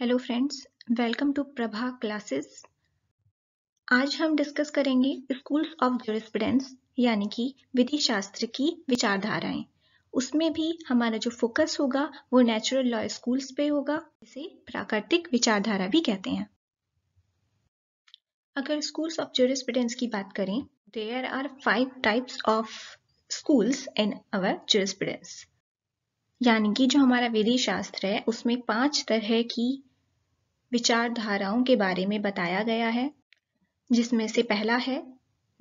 Hello friends welcome to Prabha classes आज हम discuss करेंगे स्कूल्स ऑफ जूरिस्प्रूडेंस यानी कि विधि शास्त्र की विचारधाराएं उसमें भी हमारा जो फोकस होगा वो नेचुरल लॉ स्कूल्स पे होगा इसे प्राकृतिक विचारधारा भी कहते हैं अगर स्कूल्स ऑफ जूरिस्प्रूडेंस की बात करें there are five types of schools in our jurisprudence यानी कि जो हमारा विधि शास्त्र है उसमें पांच तरह की विचारधाराओं के बारे में बताया गया है जिसमें से पहला है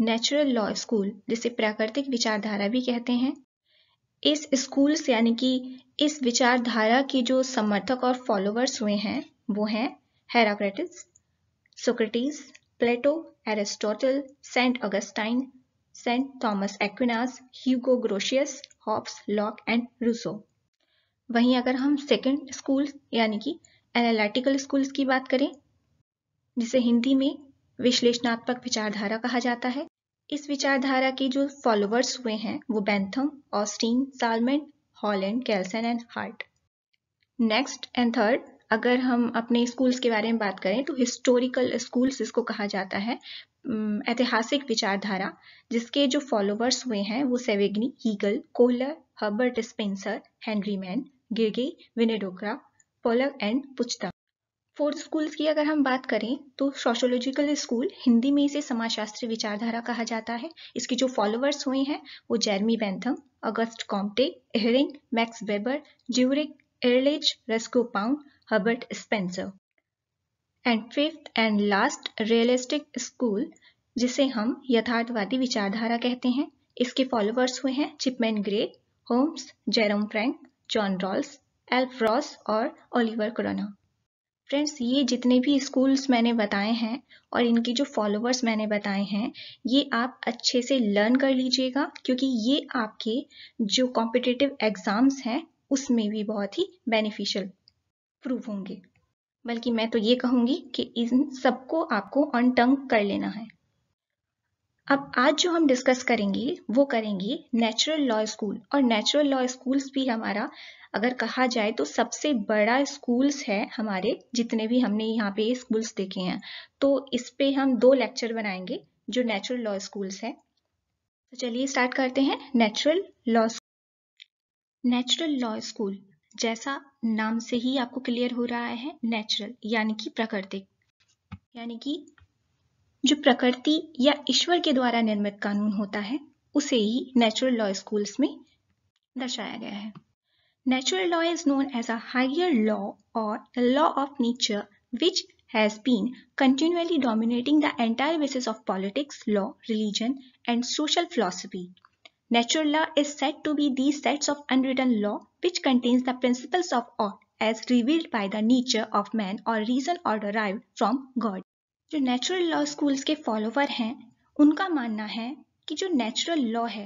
नेचुरल लॉ स्कूल जिसे प्राकृतिक विचारधारा भी कहते हैं इस स्कूल से यानी कि इस विचारधारा के जो समर्थक और फॉलोअर्स हुए हैं वो हैं Heraclitus Socrates Plato Aristotle Saint Augustine Saint Thomas Aquinas Hugo Grotius Hobbes Locke and Rousseau वहीं अगर हम सेकेंड स्कूल यानी कि एनालिटिकल स्कूल्स की बात करें जिसे हिंदी में विश्लेषणात्मक विचारधारा कहा जाता है इस विचारधारा के जो फॉलोअर्स हुए हैं वो Bentham Austin Salmond Holland Kelsen and Hart next and third अगर हम अपने स्कूल्स के बारे में बात करें तो हिस्टोरिकल स्कूल्स इसको कहा जाता है ऐतिहासिक विचारधारा जिसके जो फॉलोअर्स हुए हैं वो Savigny Hegel Kohler Herbert Spencer Henry Maine Gierke विनेडोकरा Pollock and Puchta fourth schools की अगर हम बात करें तो सोशोलॉजिकल स्कूल हिंदी में इसे समाजशास्त्री विचारधारा कहा जाता है इसके जो फॉलोअर्स हुए हैं वो Jeremy Bentham Auguste Comte Ihering Max Weber ज्यूरिक Ehrlich Roscoe Pound Herbert Spencer and fifth and last realistic school जिसे हम यथार्थवादी विचारधारा कहते हैं इसके फॉलोअर्स हुए हैं Chipman Gray Holmes Jerome Frank John Rawls, Alf Ross और ओलिवर क्रोना फ्रेंड्स ये जितने भी स्कूल्स मैंने बताए हैं और इनके जो फॉलोअर्स मैंने बताए हैं ये आप अच्छे से लर्न कर लीजिएगा क्योंकि ये आपके जो कॉम्पिटिटिव एग्ज़ाम्स हैं उसमें भी बहुत ही बेनिफिशियल प्रूव होंगे बल्कि मैं तो ये कहूँगी कि इन सबको आपको ऑन टंग कर लेना है अब आज जो हम डिस्कस करेंगे वो करेंगे नेचुरल लॉ स्कूल और नेचुरल लॉ स्कूल्स भी हमारा अगर कहा जाए तो सबसे बड़ा स्कूल्स है हमारे जितने भी हमने यहाँ पे स्कूल्स देखे हैं तो इस पे हम दो लेक्चर बनाएंगे जो नेचुरल लॉ स्कूल्स है तो चलिए स्टार्ट करते हैं natural law natural law school जैसा नाम से ही आपको क्लियर हो रहा है नेचुरल यानी कि प्राकृतिक यानी कि जो प्रकृति या ईश्वर के द्वारा निर्मित कानून होता है उसे ही नेचुरल लॉ स्कूल में दर्शाया गया है natural law is known as a higher law और law of nature which has been continuously dominating the entire basis of politics law religion and social philosophy natural law is set to be the sets of unwritten law which contains the principles of all as revealed by the nature of man और reason order from God जो natural law schools के follower हैं उनका मानना है कि जो natural law है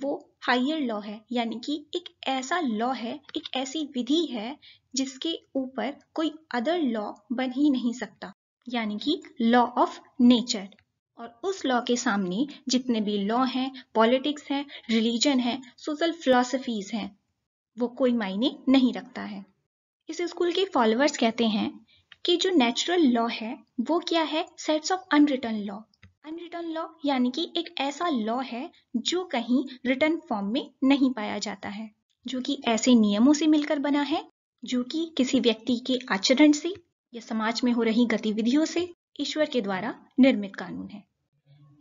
वो हायर लॉ है यानी कि एक ऐसा लॉ है एक ऐसी विधि है जिसके ऊपर कोई अदर लॉ बन ही नहीं सकता यानी कि लॉ ऑफ नेचर और उस लॉ के सामने जितने भी लॉ हैं पॉलिटिक्स हैं रिलीजन है सोशल फिलोसफीज हैं वो कोई मायने नहीं रखता है इस स्कूल के फॉलोअर्स कहते हैं कि जो नेचुरल लॉ है वो क्या है sets of unwritten law unwritten law यानी कि एक ऐसा लॉ है जो कहीं रिटर्न फॉर्म में नहीं पाया जाता है जो कि ऐसे नियमों से मिलकर बना है जो कि किसी व्यक्ति के आचरण से या समाज में हो रही गतिविधियों से ईश्वर के द्वारा निर्मित कानून है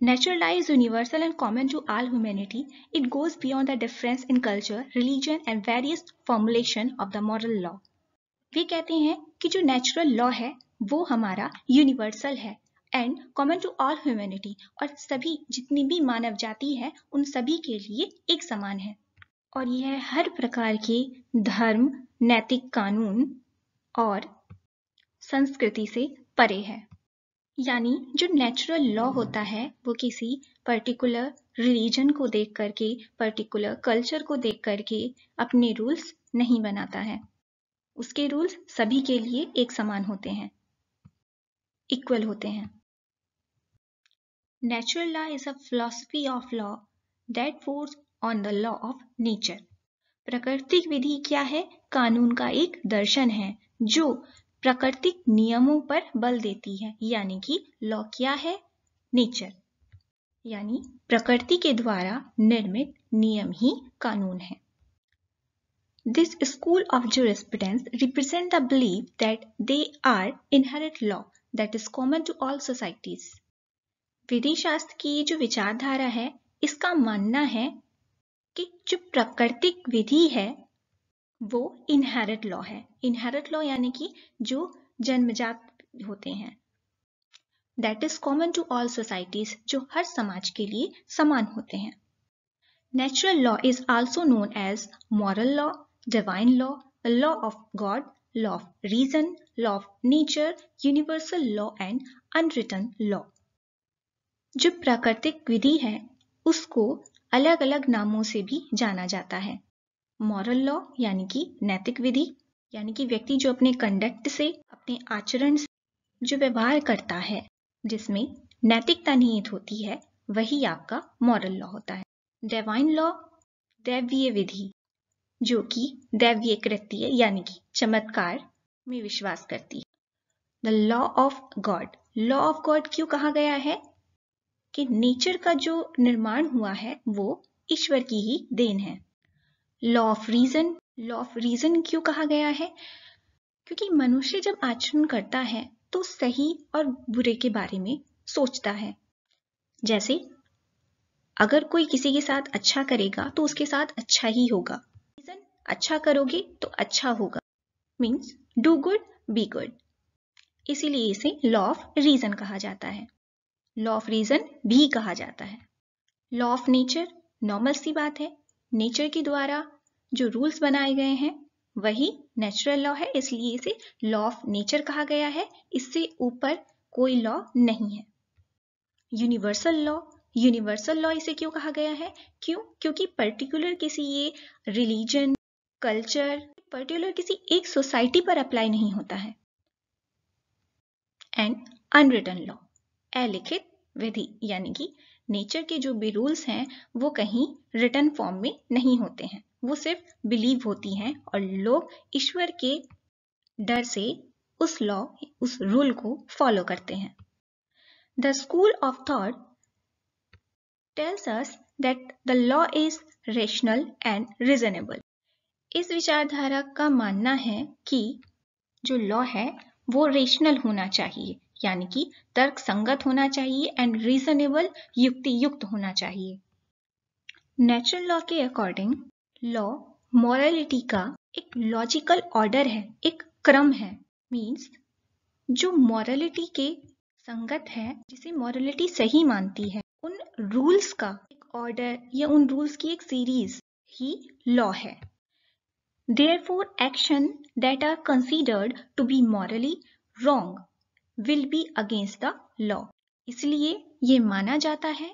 natural is universal and common to all humanity it goes beyond the difference in culture religion and various formulation of the moral law वे कहते हैं कि जो नेचुरल लॉ है वो हमारा यूनिवर्सल है and common to all humanity और सभी जितनी भी मानव जाति है उन सभी के लिए एक समान है और यह हर प्रकार के धर्म नैतिक कानून और संस्कृति से परे है यानी जो नेचुरल लॉ होता है वो किसी पर्टिकुलर रिलीजन को देख करके पर्टिकुलर कल्चर को देख करके अपने रूल्स नहीं बनाता है उसके रूल्स सभी के लिए एक समान होते हैं इक्वल होते हैं natural law is a philosophy of law that force on the law of nature प्रकृतिक विधि क्या है कानून का एक दर्शन है जो प्राकृतिक नियमों पर बल देती है यानी कि लॉ क्या है नेचर यानी प्रकृति के द्वारा निर्मित नियम ही कानून है This school of jurisprudence represent the belief that they are inherent law that is common to all societies. विधि शास्त्र की जो विचारधारा है इसका मानना है कि जो प्राकृतिक विधि है वो इनहेरिट लॉ है इनहेरिट लॉ यानी कि जो जन्मजात होते हैं that is common to all societies जो हर समाज के लिए समान होते हैं natural law is also known as moral law divine law, law law of God, law of reason, law of nature, universal law and unwritten law. जो प्राकृतिक विधि है उसको अलग अलग नामों से भी जाना जाता है मॉरल लॉ यानी कि नैतिक विधि यानी कि व्यक्ति जो अपने कंडक्ट से अपने आचरण से जो व्यवहार करता है जिसमें नैतिकता निहित होती है वही आपका मॉरल लॉ होता है डेवाइन लॉ दैवीय विधि जो कि दैवीय कृत्य यानी कि चमत्कार में विश्वास करती है the law of God law of God क्यों कहा गया है कि नेचर का जो निर्माण हुआ है वो ईश्वर की ही देन है law of reason law of reason क्यों कहा गया है क्योंकि मनुष्य जब आचरण करता है तो सही और बुरे के बारे में सोचता है जैसे अगर कोई किसी के साथ अच्छा करेगा तो उसके साथ अच्छा ही होगा अच्छा करोगे तो अच्छा होगा means do good be good इसीलिए इसे लॉ ऑफ रीजन कहा जाता है लॉ ऑफ रीजन भी कहा जाता है लॉ ऑफ नेचर नॉर्मल सी बात है नेचर के द्वारा जो रूल्स बनाए गए हैं वही नेचुरल लॉ है इसलिए इसे लॉ ऑफ नेचर कहा गया है इससे ऊपर कोई लॉ नहीं है यूनिवर्सल लॉ यूनिवर्सल लॉ इसे क्यों कहा गया है क्यों क्योंकि पर्टिकुलर किसी ये रिलीजन कल्चर पर्टिकुलर किसी एक सोसाइटी पर अप्लाई नहीं होता है एंड अनरिटन लॉ अलिखित विधि यानी कि नेचर के जो भी रूल्स हैं वो कहीं रिटर्न फॉर्म में नहीं होते हैं वो सिर्फ बिलीव होती हैं और लोग ईश्वर के डर से उस लॉ उस रूल को फॉलो करते हैं the school of thought tells us that the law is rational and reasonable इस विचारधारा का मानना है कि जो लॉ है वो रेशनल होना चाहिए यानी कि तर्क संगत होना चाहिए एंड रीजनेबल युक्ति युक्त होना चाहिए नेचुरल लॉ के अकॉर्डिंग लॉ मॉरलिटी का एक लॉजिकल ऑर्डर है एक क्रम है मीन्स जो मॉरलिटी के संगत है जिसे मॉरलिटी सही मानती है उन रूल्स का एक ऑर्डर या उन रूल्स की एक सीरीज ही लॉ है Therefore, action that are considered to be morally wrong will be against the law. इसलिए ये माना जाता है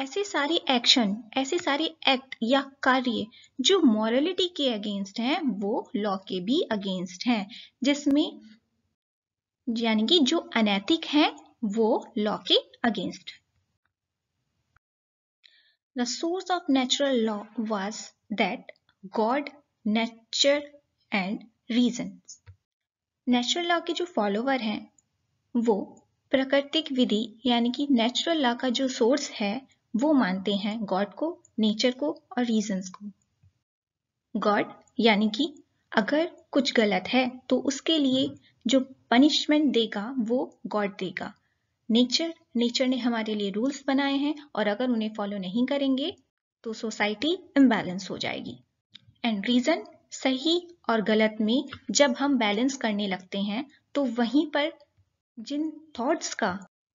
ऐसे सारे एक्शन ऐसे सारे एक्ट या कार्य जो मॉरलिटी के अगेंस्ट हैं वो लॉ के भी अगेंस्ट हैं जिसमें यानी कि जो अनैतिक हैं वो लॉ के against the source of natural law was that God nature and reasons natural law के जो फॉलोवर हैं वो प्राकृतिक विधि यानी कि नेचुरल लॉ का जो सोर्स है वो मानते हैं गॉड को नेचर को और रीजंस को गॉड यानी कि अगर कुछ गलत है तो उसके लिए जो पनिशमेंट देगा वो गॉड देगा नेचर नेचर ने हमारे लिए रूल्स बनाए हैं और अगर उन्हें फॉलो नहीं करेंगे तो सोसाइटी इम्बैलेंस हो जाएगी एंड रीजन सही और गलत में जब हम बैलेंस करने लगते हैं तो वहीं पर जिन थॉट्स का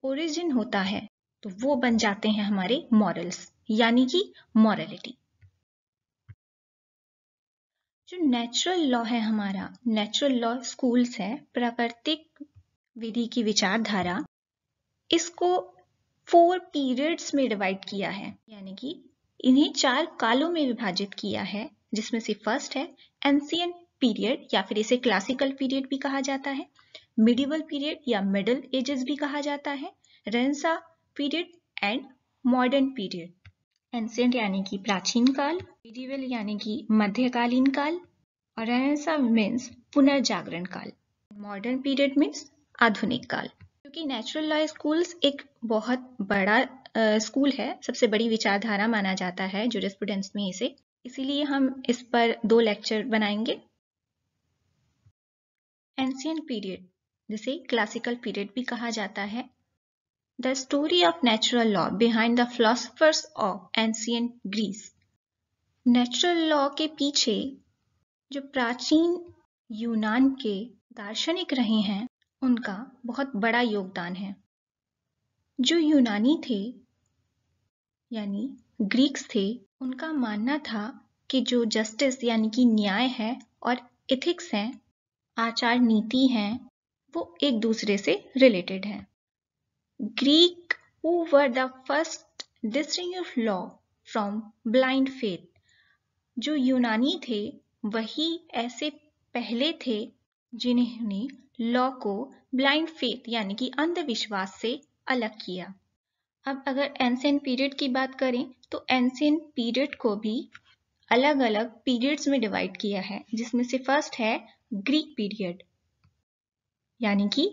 ओरिजिन होता है तो वो बन जाते हैं हमारे मॉरल्स यानी कि मॉरलिटी जो नेचुरल लॉ है हमारा नेचुरल लॉ स्कूल्स है प्राकृतिक विधि की विचारधारा इसको फोर पीरियड्स में डिवाइड किया है यानी कि इन्हें चार कालों में विभाजित किया है जिसमें से फर्स्ट है एंसियन पीरियड या फिर इसे क्लासिकल पीरियड भी कहा जाता है मिडिवल पीरियड या मिडल एजेस भी कहा जाता है renaissance period and modern period ancient यानी कि प्राचीन काल मिडिवल यानी कि मध्यकालीन काल और रेंसा मीन्स पुनर्जागरण काल मॉडर्न पीरियड मीन्स आधुनिक काल क्योंकि नेचुरल लॉ स्कूल्स एक बहुत बड़ा स्कूल है सबसे बड़ी विचारधारा माना जाता है जो में इसे इसीलिए हम इस पर दो लेक्चर बनाएंगे एंसियन पीरियड जिसे क्लासिकल पीरियड भी कहा जाता है the story of natural law behind the philosophers of ancient Greece natural law के पीछे जो प्राचीन यूनान के दार्शनिक रहे हैं उनका बहुत बड़ा योगदान है जो यूनानी थे यानी ग्रीक्स थे उनका मानना था कि जो जस्टिस यानी कि न्याय है और इथिक्स हैं आचार नीति हैं वो एक दूसरे से रिलेटेड हैं Greek who were the first distinguish of law from blind faith जो यूनानी थे वही ऐसे पहले थे जिन्होंने लॉ को ब्लाइंड फेथ यानी कि अंधविश्वास से अलग किया अब अगर एंसेंट पीरियड की बात करें तो एंसेंट पीरियड को भी अलग अलग पीरियड्स में डिवाइड किया है जिसमें से फर्स्ट है ग्रीक पीरियड यानी कि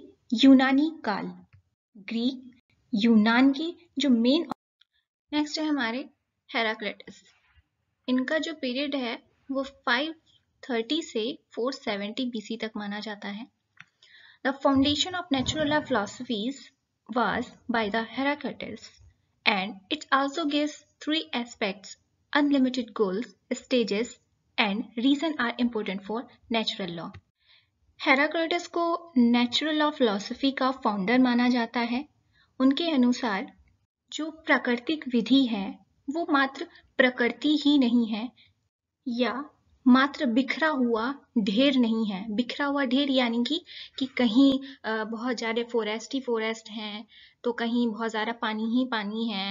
यूनानी काल ग्रीक यूनान के जो मेन नेक्स्ट है हमारे हेराक्लेटस इनका जो पीरियड है वो 530 से 470 बीसी तक माना जाता है the foundation of natural philosophies was by the Heraclitus and it also gives three aspects unlimited goals, stages and reason are important for natural law. Heraclitus ko natural law philosophy ka founder mana jata hai unke anusar jo prakritik vidhi hai wo matra prakriti hi nahi hai या मात्र बिखरा हुआ ढेर नहीं है बिखरा हुआ ढेर यानी कि कि कहीं बहुत ज़्यादा फॉरेस्ट ही फॉरेस्ट है तो कहीं बहुत ज़्यादा पानी ही पानी है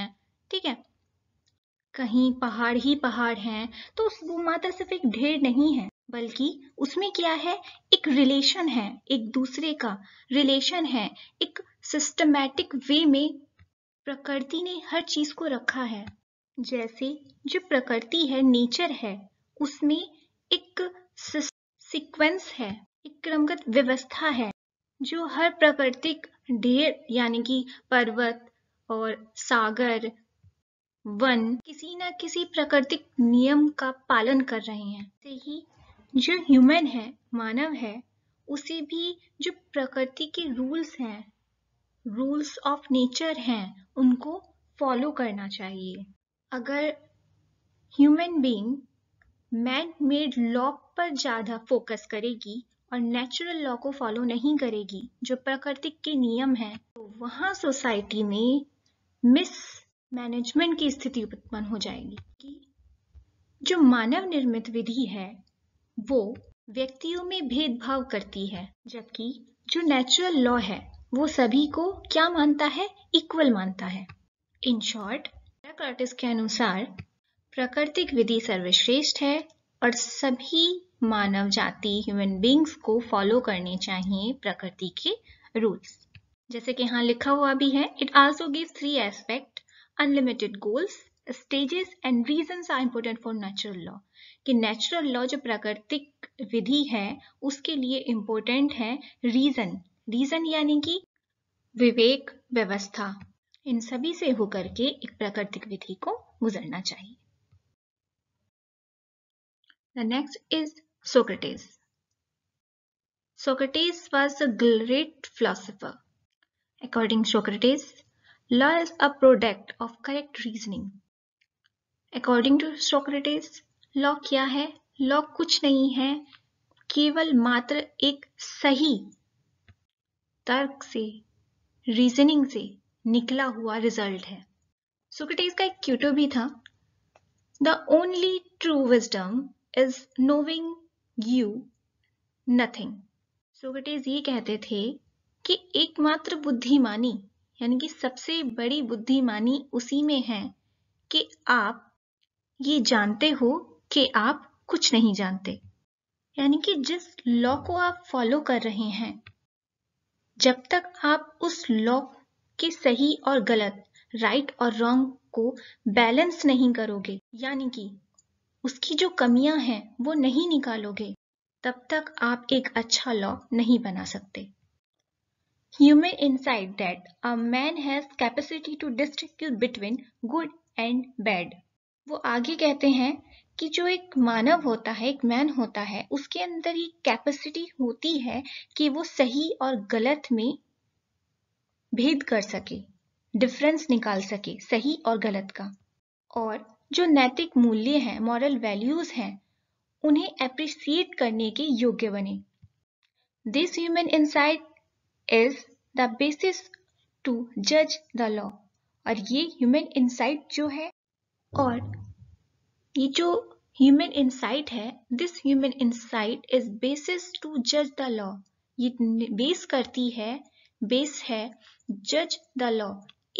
ठीक है कहीं पहाड़ ही पहाड़ हैं तो वो मात्र सिर्फ एक ढेर नहीं है बल्कि उसमें क्या है एक रिलेशन है एक दूसरे का रिलेशन है एक सिस्टमैटिक वे में प्रकृति ने हर चीज को रखा है जैसे जो प्रकृति है नेचर है उसमें एक सीक्वेंस है एक क्रमगत व्यवस्था है जो हर प्राकृतिक ढेर यानी कि पर्वत और सागर वन किसी ना किसी प्राकृतिक नियम का पालन कर रहे हैं से ही जो ह्यूमन है मानव है उसे भी जो प्रकृति के रूल्स हैं रूल्स ऑफ नेचर हैं उनको फॉलो करना चाहिए अगर human being man made law पर ज़्यादा फोकस करेगी और नेचुरल लॉ को फॉलो नहीं करेगी जो प्राकृतिक के नियम है तो वहां सोसाइटी में मिस मैनेजमेंट की स्थिति उत्पन्न हो जाएगी कि जो मानव निर्मित विधि है वो व्यक्तियों में भेदभाव करती है जबकि जो नेचुरल लॉ है वो सभी को क्या मानता है इक्वल मानता है इन शॉर्ट के अनुसार प्राकृतिक विधि सर्वश्रेष्ठ है और सभी मानव जाति ह्यूमन बींग्स को फॉलो करने चाहिए प्रकृति के रूल्स जैसे कि यहाँ लिखा हुआ भी है it also give three aspect unlimited goals stages and reason are important for natural law कि नेचुरल लॉ जो प्राकृतिक विधि है उसके लिए इम्पोर्टेंट है रीजन रीजन यानी कि विवेक व्यवस्था इन सभी से होकर के एक प्राकृतिक विधि को गुजरना चाहिए The next is Socrates. Socrates was a great philosopher. According to Socrates, law is a product of correct reasoning. According to Socrates, law kya hai? Law kuch nahi hai, keval matra ek sahi tark se, reasoning se nikla hua result hai. Socrates ka ek kyuto bhi tha. The only true wisdom is knowing you nothing Socrates ये कहते थे कि एकमात्र बुद्धिमानी यानी कि सबसे बड़ी बुद्धिमानी उसी में है कि आप ये जानते हो कि आप कुछ नहीं जानते यानी कि जिस लॉ को आप फॉलो कर रहे हैं जब तक आप उस लॉ के सही और गलत राइट और रॉन्ग को बैलेंस नहीं करोगे यानी कि उसकी जो कमियां हैं वो नहीं निकालोगे तब तक आप एक अच्छा लॉ नहीं बना सकते human in insight that a man has capacity to distinguish between good and वो आगे कहते हैं कि जो एक मानव होता है एक मैन होता है उसके अंदर ही कैपेसिटी होती है कि वो सही और गलत में भेद कर सके डिफरेंस निकाल सके सही और गलत का और जो नैतिक मूल्य हैं मॉरल वैल्यूज हैं उन्हें अप्रिसिएट करने के योग्य बने this human insight is the basis to जज द लॉ और ये ह्यूमन इंसाइट जो है और ये जो ह्यूमन इंसाइट है this human insight is basis to जज द लॉ ये बेस करती है बेस है जज द लॉ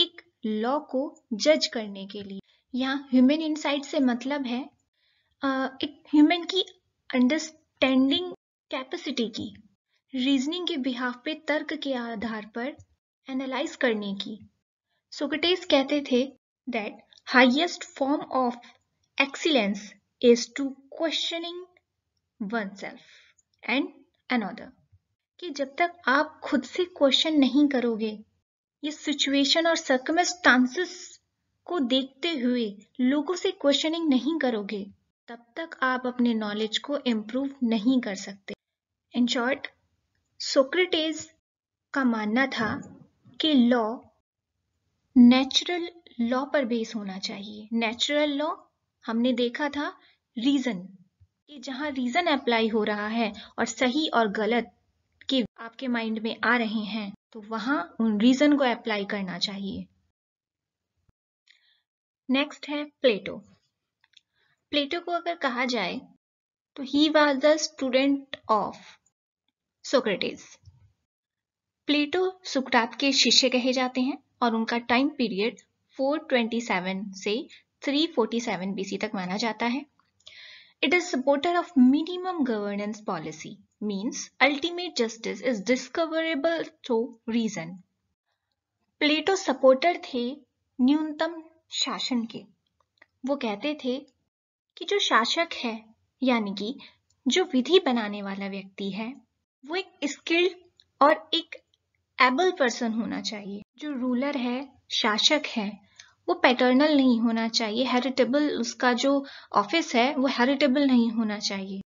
एक लॉ को जज करने के लिए या ह्यूमन इंसाइट से मतलब है एक ह्यूमन की अंडरस्टैंडिंग कैपेसिटी की रीजनिंग के बिहाफ पे तर्क के आधार पर एनालाइज करने की सोक्रेटिस कहते थे that highest form of excellence is to questioning oneself and another कि जब तक आप खुद से क्वेश्चन नहीं करोगे ये सिचुएशन और सर्कमस्टांसेस को देखते हुए लोगों से क्वेश्चनिंग नहीं करोगे तब तक आप अपने नॉलेज को इम्प्रूव नहीं कर सकते इन शॉर्ट सोक्रेटिस का मानना था कि लॉ नेचुरल लॉ पर बेस होना चाहिए नेचुरल लॉ हमने देखा था रीजन कि जहां रीजन अप्लाई हो रहा है और सही और गलत के आपके माइंड में आ रहे हैं तो वहां उन रीजन को अप्लाई करना चाहिए नेक्स्ट है प्लेटो प्लेटो को अगर कहा जाए तो he was the student of Socrates Plato सुकरात के शिष्य कहे जाते हैं और उनका टाइम पीरियड 427 से 347 बीसी तक माना जाता है it is supporter of minimum governance policy means ultimate justice is discoverable through reason Plato supporter थे न्यूनतम शासन के वो कहते थे कि जो शासक है यानी कि जो विधि बनाने वाला व्यक्ति है वो एक स्किल्ड और एक एबल पर्सन होना चाहिए जो रूलर है शासक है वो पैटर्नल नहीं होना चाहिए हेरिटेबल उसका जो ऑफिस है वो हेरिटेबल नहीं होना चाहिए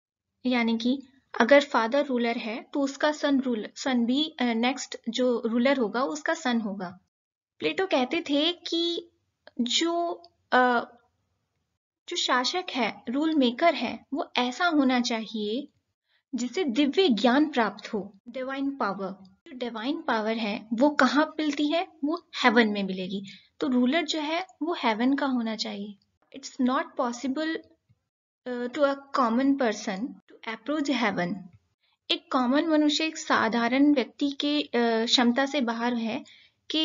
यानी कि अगर फादर रूलर है तो उसका सन रूलर सन भी नेक्स्ट जो रूलर होगा उसका सन होगा प्लेटो कहते थे कि जो जो शासक है रूल मेकर है वो ऐसा होना चाहिए जिसे दिव्य ज्ञान प्राप्त हो डिवाइन पावर जो डिवाइन पावर है वो कहाँ मिलती है वो हेवन में मिलेगी तो रूलर जो है वो हेवन का होना चाहिए it's not possible to a common person to approach heaven एक कॉमन मनुष्य एक साधारण व्यक्ति के क्षमता से बाहर है कि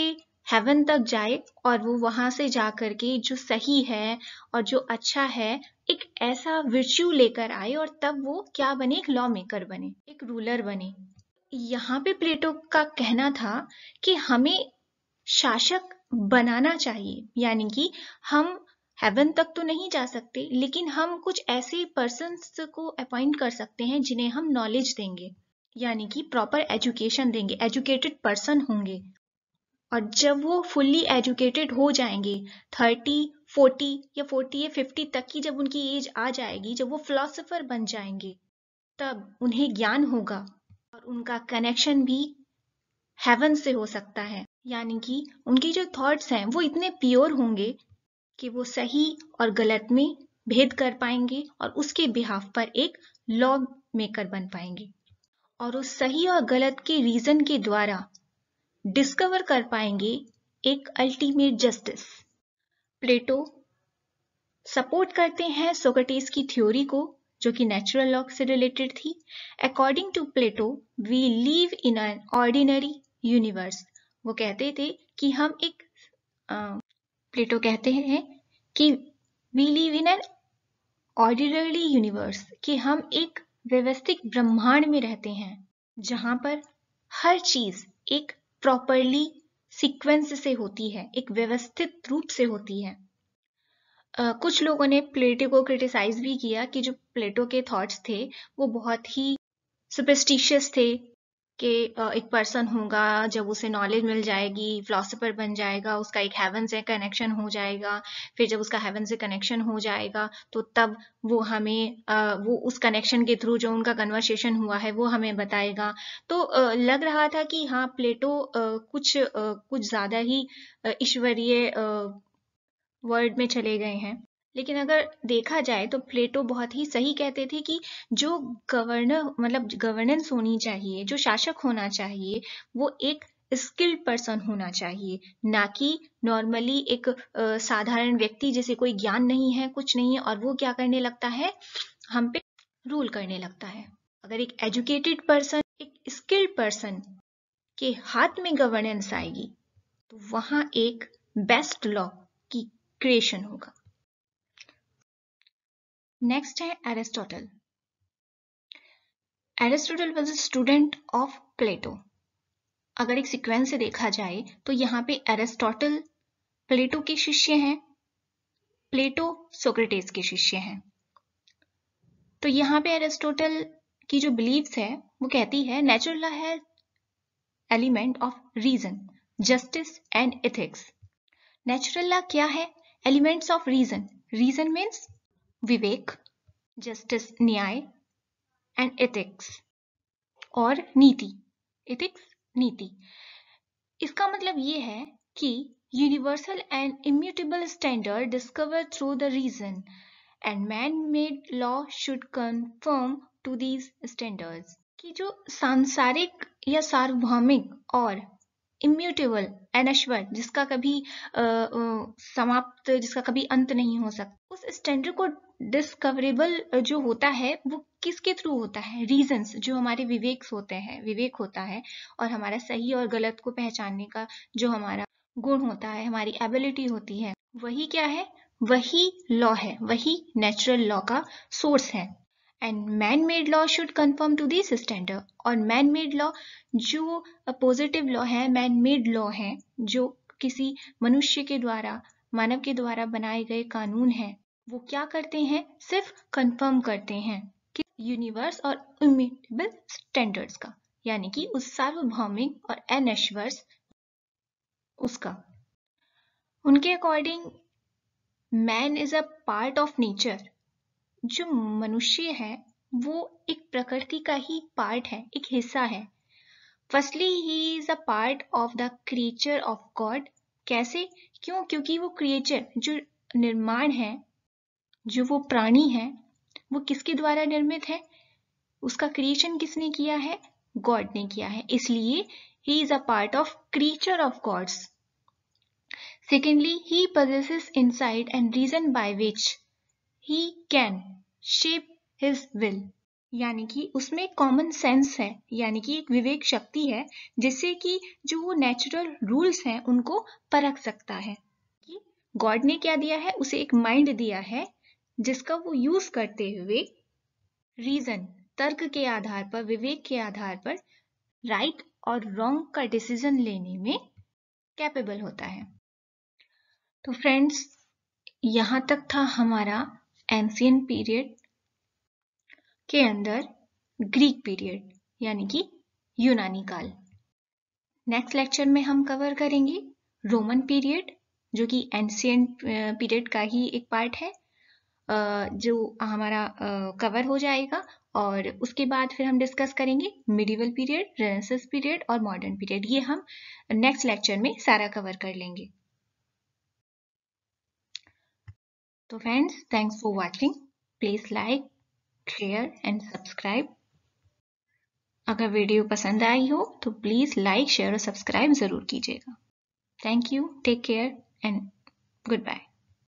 हेवन तक जाए और वो वहां से जा करके जो सही है और जो अच्छा है एक ऐसा विर्च्यू लेकर आए और तब वो क्या बने एक लॉ मेकर बने एक रूलर बने यहाँ पे प्लेटो का कहना था कि हमें शासक बनाना चाहिए यानी कि हम हेवन तक तो नहीं जा सकते लेकिन हम कुछ ऐसे पर्सन को अपॉइंट कर सकते हैं जिन्हें हम नॉलेज देंगे यानी कि प्रॉपर एजुकेशन देंगे एजुकेटेड पर्सन होंगे और जब वो फुल्ली एजुकेटेड हो जाएंगे थर्टी फोर्टी या फोर्टी या फिफ्टी तक की जब उनकी एज आ जाएगी जब वो फिलोसोफर बन जाएंगे तब उन्हें ज्ञान होगा और उनका कनेक्शन भी हेवन से हो सकता है यानी कि उनकी जो थॉट्स हैं वो इतने प्योर होंगे कि वो सही और गलत में भेद कर पाएंगे और उसके बिहाफ पर एक लॉ मेकर बन पाएंगे और उस सही और गलत के रीजन के द्वारा डिस्कवर कर पाएंगे एक अल्टीमेट जस्टिस प्लेटो सपोर्ट करते हैं सोकटेस की थ्योरी को जो कि नेचुरल लॉ से रिलेटेड थी according to Plato we live in an ordinary universe वो कहते थे कि हम एक प्लेटो कहते हैं कि we live in an ordinary universe कि हम एक व्यवस्थित ब्रह्मांड में रहते हैं जहां पर हर चीज एक प्रॉपरली सीक्वेंस से होती है एक व्यवस्थित रूप से होती है Uh, कुछ लोगों ने प्लेटो को क्रिटिसाइज भी किया कि जो प्लेटो के थॉट्स थे वो बहुत ही सुपरस्टिशियस थे के एक पर्सन होगा जब उसे नॉलेज मिल जाएगी फिलोसोफर बन जाएगा उसका एक हेवन से कनेक्शन हो जाएगा फिर जब उसका हेवन से कनेक्शन हो जाएगा तो तब वो हमें वो उस कनेक्शन के थ्रू जो उनका कन्वर्सेशन हुआ है वो हमें बताएगा तो लग रहा था कि हाँ प्लेटो कुछ कुछ ज़्यादा ही ईश्वरीय वर्ल्ड में चले गए हैं लेकिन अगर देखा जाए तो प्लेटो बहुत ही सही कहते थे कि जो गवर्नर मतलब गवर्नेंस होनी चाहिए जो शासक होना चाहिए वो एक स्किल्ड पर्सन होना चाहिए ना कि नॉर्मली एक साधारण व्यक्ति जिसे कोई ज्ञान नहीं है कुछ नहीं है और वो क्या करने लगता है हम पे रूल करने लगता है अगर एक एजुकेटेड पर्सन एक स्किल्ड पर्सन के हाथ में गवर्नेंस आएगी तो वहां एक बेस्ट लॉ की क्रिएशन होगा नेक्स्ट है Aristotle Aristotle was student of Plato अगर एक सिक्वेंस से देखा जाए तो यहाँ पे एरिस्टोटल प्लेटो के शिष्य हैं प्लेटो सोक्रेटिस के शिष्य हैं तो यहाँ पे एरिस्टोटल की जो बिलीव्स है वो कहती है नेचुरल लॉ है element of reason justice and ethics natural law क्या है elements of reason reason means विवेक जस्टिस न्याय एंड एथिक्स और नीति एथिक्स नीति इसका मतलब ये है कि universal and immutable standard discover through the reason and man made law should conform to these standards कि जो सांसारिक या सार्वभौमिक और इम्यूटेबल एनश्वर जिसका कभी आ, आ, समाप्त जिसका कभी अंत नहीं हो सकता उस स्टैंडर्ड को डिस्कवरेबल जो होता है वो किसके थ्रू होता है रीजंस जो हमारे विवेक होते हैं विवेक होता है और हमारा सही और गलत को पहचानने का जो हमारा गुण होता है हमारी एबिलिटी होती है वही क्या है वही लॉ है वही नेचुरल लॉ का सोर्स है and man made law should conform to this standard और मैन मेड लॉ जो पॉजिटिव लॉ है मैन मेड लॉ है जो किसी मनुष्य के द्वारा मानव के द्वारा बनाए गए कानून हैं वो क्या करते हैं सिर्फ कंफर्म करते हैं कि यूनिवर्स और इमिटेबल स्टैंडर्ड्स का यानी कि उस सार्वभौमिक और अनश्वर्स उसका उनके according man is a part of nature जो मनुष्य है वो एक प्रकृति का ही पार्ट है एक हिस्सा है firstly he is a part of the creature of God कैसे क्यों क्योंकि वो क्रिएचर जो निर्माण है जो वो प्राणी है वो किसके द्वारा निर्मित है उसका क्रिएशन किसने किया है गॉड ने किया है इसलिए he is a part of creature of God's secondly he possess insight and reason by which he can shape his will यानी कि उसमें कॉमन सेंस है यानी कि एक विवेक शक्ति है जिससे कि जो वो नेचुरल रूल्स हैं उनको परख सकता है कि गॉड ने क्या दिया है उसे एक माइंड दिया है जिसका वो यूज करते हुए रीजन तर्क के आधार पर विवेक के आधार पर राइट और रॉन्ग का डिसीजन लेने में कैपेबल होता है तो फ्रेंड्स यहाँ तक था हमारा एंसियन पीरियड के अंदर ग्रीक पीरियड यानी कि यूनानी काल नेक्स्ट लेक्चर में हम कवर करेंगे रोमन पीरियड जो कि एंसियन पीरियड का ही एक पार्ट है जो हमारा कवर हो जाएगा और उसके बाद फिर हम डिस्कस करेंगे मिडिवल पीरियड रेनेसेंस पीरियड और मॉडर्न पीरियड ये हम नेक्स्ट लेक्चर में सारा कवर कर लेंगे तो friends thanks for watching please like share and subscribe अगर वीडियो पसंद आई हो तो प्लीज़ लाइक शेयर और सब्सक्राइब ज़रूर कीजिएगा thank you take care and good bye